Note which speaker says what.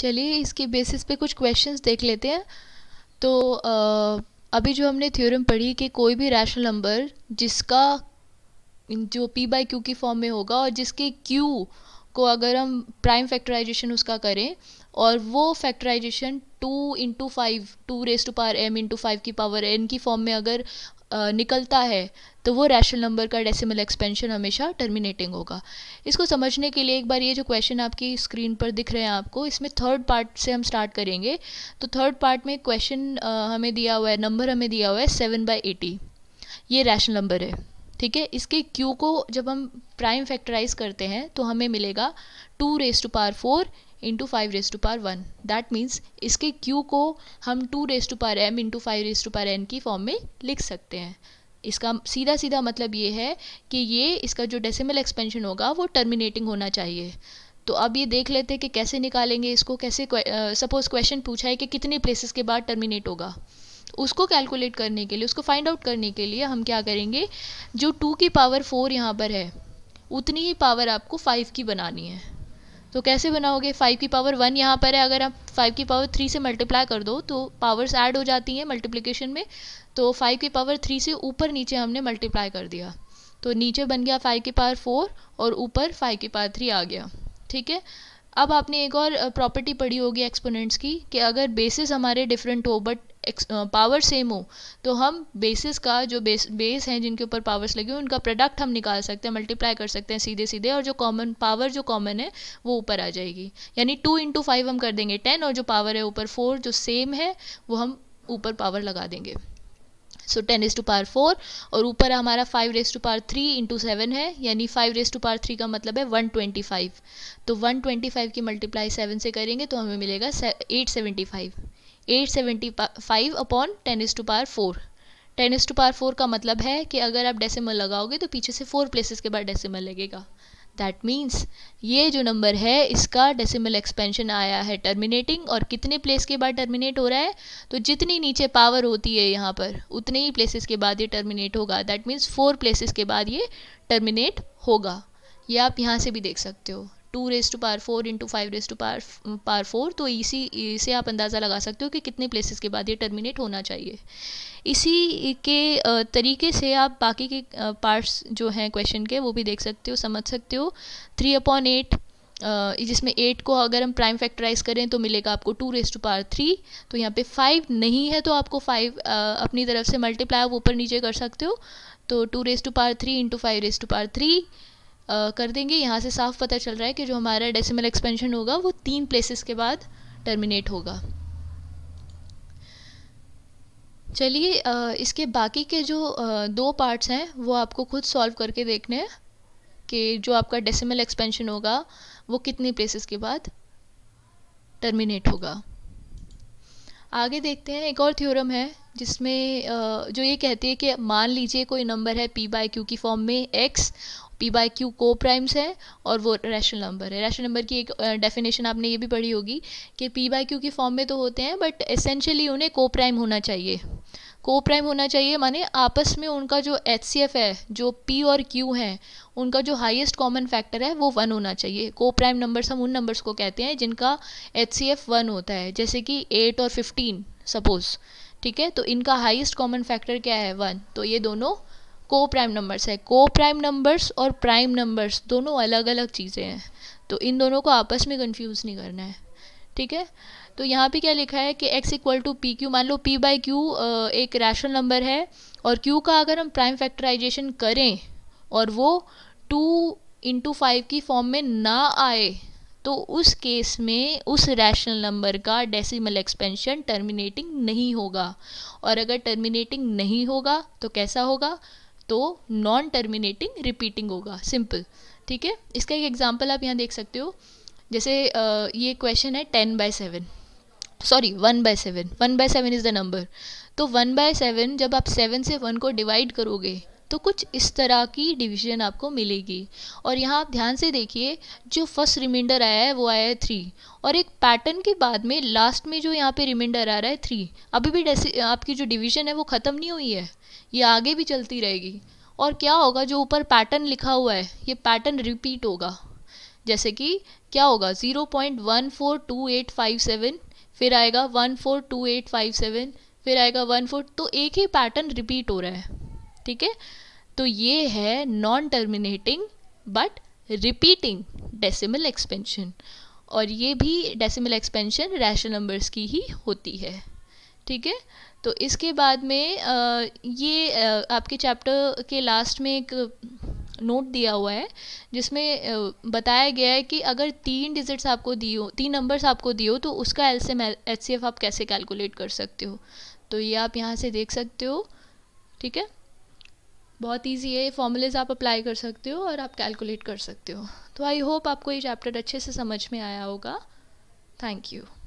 Speaker 1: चलिए इसके बेसिस पे कुछ क्वेश्चंस देख लेते हैं तो आ, अभी जो हमने थ्योरम पढ़ी कि कोई भी रैशनल नंबर जिसका जो पी बाई क्यू की फॉर्म में होगा और जिसके क्यू को अगर हम प्राइम फैक्टराइजेशन उसका करें और वो factorisation two into five two raise to power M into five की पावर एन की फॉर्म में अगर निकलता है तो वो रैशनल नंबर का डेसिमल एक्सपेंशन हमेशा टर्मिनेटिंग होगा इसको समझने के लिए एक बार ये जो क्वेश्चन आपकी स्क्रीन पर दिख रहे हैं आपको इसमें थर्ड पार्ट से हम स्टार्ट करेंगे तो थर्ड पार्ट में क्वेश्चन हमें दिया हुआ है नंबर हमें दिया हुआ है सेवन बाई एटी ये रैशनल नंबर है ठीक है इसके क्यू को जब हम प्राइम फैक्टराइज करते हैं तो हमें मिलेगा two raise to power four into five raise to power one that means इसके क्यू को हम two raise to power M into five raise to power N की फॉर्म में लिख सकते हैं इसका सीधा सीधा मतलब ये है कि ये इसका जो डेसिमल एक्सपेंशन होगा वो टर्मिनेटिंग होना चाहिए तो अब ये देख लेते हैं कि कैसे निकालेंगे इसको कैसे सपोज क्वेश्चन पूछा है कि कितने प्लेसेस के बाद टर्मिनेट होगा उसको कैलकुलेट करने के लिए उसको फाइंड आउट करने के लिए हम क्या करेंगे जो टू की पावर फोर यहाँ पर है उतनी ही पावर आपको फाइव की बनानी है तो कैसे बनाओगे फाइव की पावर वन यहाँ पर है अगर आप फाइव की पावर थ्री से मल्टीप्लाई कर दो तो पावर्स ऐड हो जाती हैं मल्टीप्लिकेशन में तो फाइव की पावर थ्री से ऊपर नीचे हमने मल्टीप्लाई कर दिया तो नीचे बन गया फाइव की पावर फोर और ऊपर फाइव की पावर थ्री आ गया ठीक है अब आपने एक और प्रॉपर्टी पढ़ी होगी एक्सपोनेंट्स की कि अगर बेसिस हमारे डिफरेंट हो बट पावर सेम हो तो हम बेसिस का जो बेस बेस हैं जिनके ऊपर पावर्स लगे हुए उनका प्रोडक्ट हम निकाल सकते हैं मल्टीप्लाई कर सकते हैं सीधे सीधे और जो कॉमन पावर जो कॉमन है वो ऊपर आ जाएगी यानी टू इंटू फाइव हम कर देंगे टेन और जो पावर है ऊपर फोर जो सेम है वो हम ऊपर पावर लगा देंगे so ten is two power four और ऊपर हमारा five raise to power three into seven है यानी five raise to power three का मतलब है वन ट्वेंटी फाइव तो वन ट्वेंटी फाइव की मल्टीप्लाई सेवन से करेंगे तो हमें मिलेगा eight seventy five eight seventy five upon ten is two power four ten is two power four का मतलब है कि अगर आप डेसिमल लगाओगे तो पीछे से फोर प्लेसेस के बाद डेसिमल लगेगा दैट मीन्स ये जो नंबर है इसका डेसिमल एक्सपेंशन आया है टर्मिनेटिंग और कितने प्लेस के बाद टर्मिनेट हो रहा है तो जितनी नीचे पावर होती है यहाँ पर उतने ही प्लेसेस के बाद ये टर्मिनेट होगा दैट मीन्स फोर प्लेसेस के बाद ये टर्मिनेट होगा ये आप यहाँ से भी देख सकते हो two raise to power four into five raise to power power four तो इसी इसे आप अंदाज़ा लगा सकते हो कि कितने प्लेसेस के बाद ये टर्मिनेट होना चाहिए इसी के तरीके से आप बाकी के पार्ट्स जो हैं क्वेश्चन के वो भी देख सकते हो समझ सकते हो थ्री अपॉन एट जिसमें एट को अगर हम प्राइम फैक्टराइज करें तो मिलेगा आपको two raise to power three तो यहाँ पे फाइव नहीं है तो आपको फाइव अपनी तरफ से मल्टीप्लाई आप ऊपर नीचे कर सकते हो तो two raise to power three into five raise to power three कर देंगे यहाँ से साफ पता चल रहा है कि जो हमारा डेसिमल एक्सपेंशन होगा वो तीन प्लेसेस के बाद टर्मिनेट होगा चलिए इसके बाकी के जो दो पार्ट्स हैं वो आपको खुद सॉल्व करके देखने हैं कि जो आपका डेसिमल एक्सपेंशन होगा वो कितने प्लेसेस के बाद टर्मिनेट होगा आगे देखते हैं एक और थ्योरम है जिसमें जो ये कहती है कि मान लीजिए कोई नंबर है पी बाय क्यू की फॉर्म में एक्स पी बाय क्यू को प्राइम्स है और वो रैशनल नंबर है रैशनल नंबर की एक डेफिनेशन आपने ये भी पढ़ी होगी कि पी बाई क्यू की फॉर्म में तो होते हैं बट एसेंशियली उन्हें को प्राइम होना चाहिए को प्राइम होना चाहिए माने आपस में उनका जो एच सी एफ है जो पी और क्यू है उनका जो हाईएस्ट कॉमन फैक्टर है वो वन होना चाहिए को प्राइम नंबर्स हम उन नंबर्स को कहते हैं जिनका एच सी एफ वन होता है जैसे कि एट और फिफ्टीन सपोज ठीक है तो इनका हाईएस्ट कॉमन फैक्टर क्या है वन तो ये दोनों को प्राइम नंबर्स है को प्राइम नंबर्स और प्राइम नंबर्स दोनों अलग अलग चीज़ें हैं तो इन दोनों को आपस में कंफ्यूज नहीं करना है ठीक है तो यहाँ पे क्या लिखा है कि x equal to P Q मान लो p बाई क्यू एक रैशनल नंबर है और q का अगर हम प्राइम फैक्टराइजेशन करें और वो टू इंटू फाइव की फॉर्म में ना आए तो उस केस में उस रैशनल नंबर का डेसिमल एक्सपेंशन टर्मिनेटिंग नहीं होगा और अगर टर्मिनेटिंग नहीं होगा तो कैसा होगा तो नॉन टर्मिनेटिंग रिपीटिंग होगा सिंपल ठीक है इसका एक एग्जाम्पल आप यहाँ देख सकते हो जैसे ये क्वेश्चन है ten by seven sorry one by seven one by seven is the number तो वन बाय सेवन जब आप सेवन से वन को डिवाइड करोगे तो कुछ इस तरह की डिवीजन आपको मिलेगी और यहाँ आप ध्यान से देखिए जो फर्स्ट रिमाइंडर आया है वो आया है थ्री और एक पैटर्न के बाद में लास्ट में जो यहाँ पे रिमाइंडर आ रहा है थ्री अभी भी डेसी आपकी जो डिवीजन है वो ख़त्म नहीं हुई है ये आगे भी चलती रहेगी और क्या होगा जो ऊपर पैटर्न लिखा हुआ है ये पैटर्न रिपीट होगा जैसे कि क्या होगा zero point one four two eight five seven फिर आएगा one four two eight five seven फिर आएगा वन फोर तो एक ही पैटर्न रिपीट हो रहा है ठीक है तो ये है non terminating but repeating decimal expansion और ये भी डेसिमल एक्सपेंशन रैशनल नंबर्स की ही होती है ठीक है तो इसके बाद में ये आपके चैप्टर के लास्ट में एक नोट दिया हुआ है जिसमें बताया गया है कि अगर तीन डिजिट्स आपको दी हो तीन नंबर्स आपको दिए हो तो उसका एल से एच सी एफ आप कैसे कैलकुलेट कर सकते हो तो ये आप यहाँ से देख सकते हो ठीक है बहुत इजी है ये फॉर्मूलेज आप अप्लाई कर सकते हो और आप कैलकुलेट कर सकते हो तो आई होप आपको ये चैप्टर अच्छे से समझ में आया होगा थैंक यू